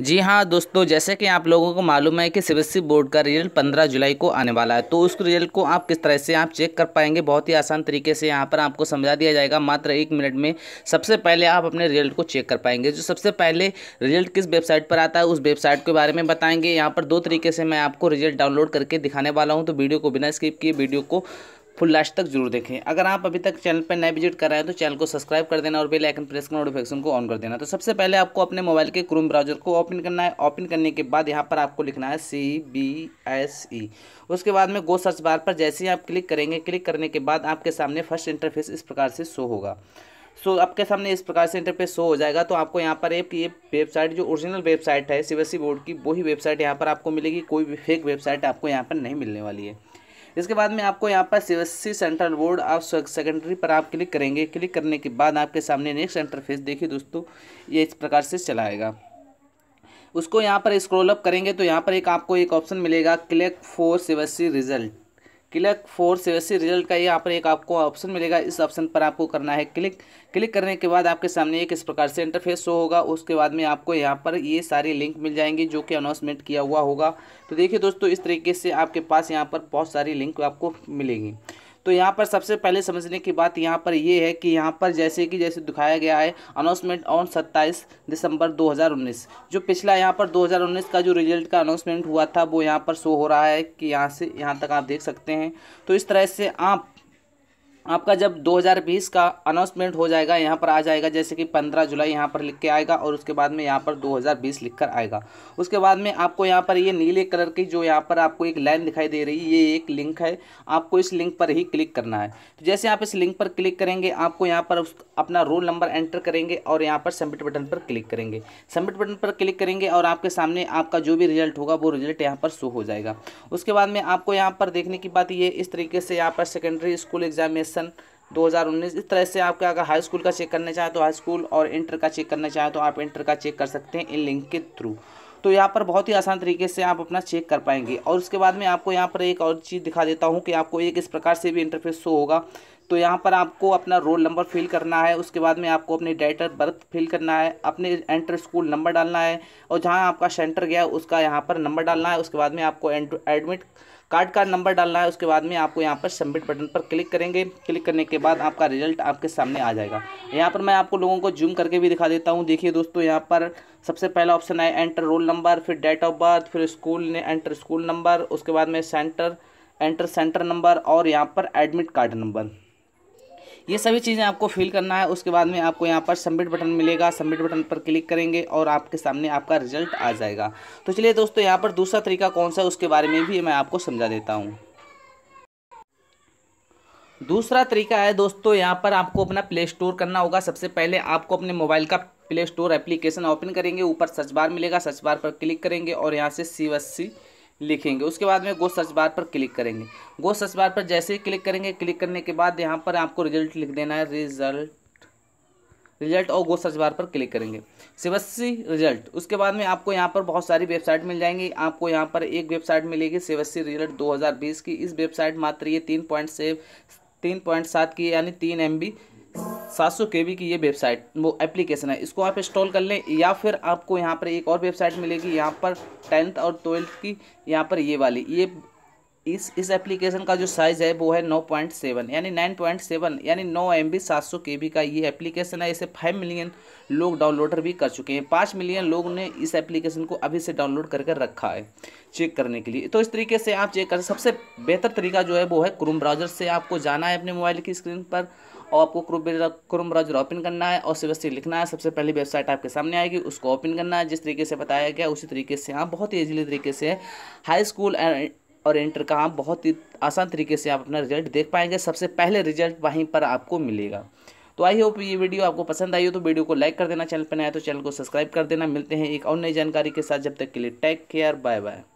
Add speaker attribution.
Speaker 1: जी हाँ दोस्तों जैसे कि आप लोगों को मालूम है कि सी बोर्ड का रिजल्ट पंद्रह जुलाई को आने वाला है तो उस रिजल्ट को आप किस तरह से आप चेक कर पाएंगे बहुत ही आसान तरीके से यहाँ पर आपको समझा दिया जाएगा मात्र एक मिनट में सबसे पहले आप अपने रिजल्ट को चेक कर पाएंगे जो सबसे पहले रिजल्ट किस वेबसाइट पर आता है उस वेबसाइट के बारे में बताएंगे यहाँ पर दो तरीके से मैं आपको रिजल्ट डाउनलोड करके दिखाने वाला हूँ तो वीडियो को बिना स्किप किए वीडियो को फुल लास्ट तक जरूर देखें अगर आप अभी तक चैनल पर नए विजिट कर रहे हैं तो चैनल को सब्सक्राइब कर देना और बेल आइकन प्रेस कर नोटिफिकेशन को ऑन कर देना तो सबसे पहले आपको अपने मोबाइल के क्रोम ब्राउजर को ओपन करना है ओपन करने के बाद यहाँ पर आपको लिखना है सी बी एस ई उसके बाद में गो सर्च बार पर जैसे ही आप क्लिक करेंगे क्लिक करने के बाद आपके सामने फर्स्ट इंटरफेस इस प्रकार से शो होगा सो so, आपके सामने इस प्रकार से इंटरफेस शो हो जाएगा तो आपको यहाँ पर एक ये वेबसाइट जो ओरिजिनल वेबसाइट है सी बोर्ड की वही वेबसाइट यहाँ पर आपको मिलेगी कोई भी फेक वेबसाइट आपको यहाँ पर नहीं मिलने वाली है इसके बाद में आपको यहाँ पर C central board of secondary पर आप क्लिक करेंगे क्लिक करने के बाद आपके सामने नेक्स्ट इंटरफेस देखिए दोस्तों ये इस प्रकार से चलाएगा उसको यहाँ पर स्क्रॉल अप करेंगे तो यहाँ पर एक आपको एक ऑप्शन मिलेगा click for CBSE result click for CBSE result का यहाँ पर एक आपको ऑप्शन मिलेगा इस ऑप्शन पर आपको करना है क्लिक क्लिक करने के बाद आपके सामने एक इस प्रकार से इंटरफेस शो होगा उसके बाद में आपको यहाँ पर ये सारी लिंक मिल जाएंगी जो कि अनाउंसमेंट किया हुआ होगा तो देखिए दोस्तों इस तरीके से आपके पास यहाँ पर बहुत सारी लिंक आपको मिलेगी तो यहाँ पर सबसे पहले समझने की बात यहाँ पर ये यह है कि यहाँ पर जैसे कि जैसे दिखाया गया है अनाउंसमेंट ऑन सत्ताईस दिसंबर 2019 जो पिछला यहाँ पर 2019 का जो रिजल्ट का अनाउंसमेंट हुआ था वो यहाँ पर शो हो रहा है कि यहाँ से यहाँ तक आप देख सकते हैं तो इस तरह से आप आपका जब 2020 का अनाउंसमेंट हो जाएगा यहाँ पर आ जाएगा जैसे कि 15 जुलाई यहाँ पर लिख के आएगा और उसके बाद में यहाँ पर 2020 लिख कर आएगा उसके बाद में आपको यहाँ पर ये नीले कलर की जो यहाँ पर आपको एक लाइन दिखाई दे रही है ये एक लिंक है आपको इस लिंक पर ही क्लिक करना है तो जैसे आप इस लिंक पर क्लिक करेंगे आपको यहाँ पर अपना रोल नंबर एंटर करेंगे और यहाँ पर सबमिट बटन पर क्लिक करेंगे सबमिट बटन पर क्लिक करेंगे और आपके सामने आपका जो भी रिजल्ट होगा वो रिजल्ट यहाँ पर शो हो जाएगा उसके बाद में आपको यहाँ पर देखने की बात ये इस तरीके से यहाँ पर सेकेंडरी स्कूल एग्जामिनेशन सेक्शन 2019 इस तरह से आपका अगर हाई स्कूल का चेक करना चाहे तो हाई स्कूल और इंटर का चेक करना चाहे तो आप इंटर का चेक कर सकते हैं इन लिंक के थ्रू तो यहाँ पर बहुत ही आसान तरीके से आप अपना चेक कर पाएंगे और उसके बाद में आपको यहाँ पर एक और चीज़ दिखा देता हूँ कि आपको एक इस प्रकार से भी इंटरफेस शो होगा तो यहाँ पर आपको अपना रोल नंबर फिल करना है उसके बाद में आपको अपने डेट ऑफ बर्थ फिल करना है अपने एंटर स्कूल नंबर डालना है और जहाँ आपका सेंटर गया उसका यहाँ पर नंबर डालना है उसके बाद में आपको एडमिट कार्ड का नंबर डालना है उसके बाद में आपको यहाँ पर सबमिट बटन पर क्लिक करेंगे क्लिक करने के बाद आपका रिजल्ट आपके सामने आ जाएगा यहाँ पर मैं आपको लोगों को जूम करके भी दिखा देता हूँ देखिए दोस्तों यहाँ पर सबसे पहला ऑप्शन है एंटर रोल नंबर फिर डेट ऑफ बर्थ फिर स्कूल ने एंटर स्कूल नंबर उसके बाद में सेंटर एंटर सेंटर नंबर और यहाँ पर एडमिट कार्ड नंबर ये सभी चीज़ें आपको फिल करना है उसके बाद में आपको यहाँ पर सबमिट बटन मिलेगा सबमिट बटन पर क्लिक करेंगे और आपके सामने आपका रिजल्ट आ जाएगा तो चलिए दोस्तों यहाँ पर दूसरा तरीका कौन सा है उसके बारे में भी मैं आपको समझा देता हूँ दूसरा तरीका है दोस्तों यहाँ पर आपको अपना प्ले स्टोर करना होगा सबसे पहले आपको अपने मोबाइल का प्ले स्टोर एप्लीकेशन ओपन करेंगे ऊपर सर्च बार मिलेगा सर्च बार पर क्लिक करेंगे और यहाँ से सी लिखेंगे उसके बाद में गो सर्च बार पर क्लिक करेंगे गो सर्च बार पर जैसे ही क्लिक करेंगे क्लिक करने के बाद यहाँ पर आपको रिजल्ट लिख देना है रिजल्ट रिजल्ट और गो सर्च बार पर क्लिक करेंगे सेवस्सी रिजल्ट उसके बाद में आपको यहाँ पर बहुत सारी वेबसाइट मिल जाएंगी आपको यहाँ पर एक वेबसाइट मिलेगी सेवस्सी रिजल्ट 2020 की इस वेबसाइट मात्र ये तीन पॉइंट से तीन पॉइंट सात की यानी तीन एम सात सौ के बी की ये वेबसाइट वो एप्लीकेशन है इसको आप इंस्टॉल कर लें या फिर आपको यहाँ पर एक और वेबसाइट मिलेगी यहाँ पर टेंथ और ट्वेल्थ की यहाँ पर ये वाली ये इस इस एप्लीकेशन का जो साइज़ है वो है नौ पॉइंट सेवन यानी नाइन पॉइंट सेवन यानी नौ एम बी सात सौ के बी का ये एप्लीकेशन है इसे फाइव मिलियन लोग डाउनलोडर भी कर चुके हैं पाँच मिलियन लोग ने इस एप्लीकेशन को अभी से डाउनलोड करके कर रखा है चेक करने के लिए तो इस तरीके से आप चेक कर सबसे बेहतर तरीका जो है वो है क्रोम ब्राउज़र से आपको जाना है अपने मोबाइल की स्क्रीन पर और आपको क्रोम ब्राउजर ओपन करना है और सिर्फ लिखना है सबसे पहली वेबसाइट आपके सामने आएगी उसको ओपन करना है जिस तरीके से बताया गया उसी तरीके से आप हाँ, बहुत ही ईजिली तरीके से हाई स्कूल और इंटर का हाँ, बहुत ही आसान तरीके से आप अपना रिजल्ट देख पाएंगे सबसे पहले रिजल्ट वहीं पर आपको मिलेगा तो आई होप ये वीडियो आपको पसंद आई हो तो वीडियो को लाइक कर देना चैनल पर नया तो चैनल को सब्सक्राइब कर देना मिलते हैं एक और नई जानकारी के साथ जब तक के लिए टेक केयर बाय बाय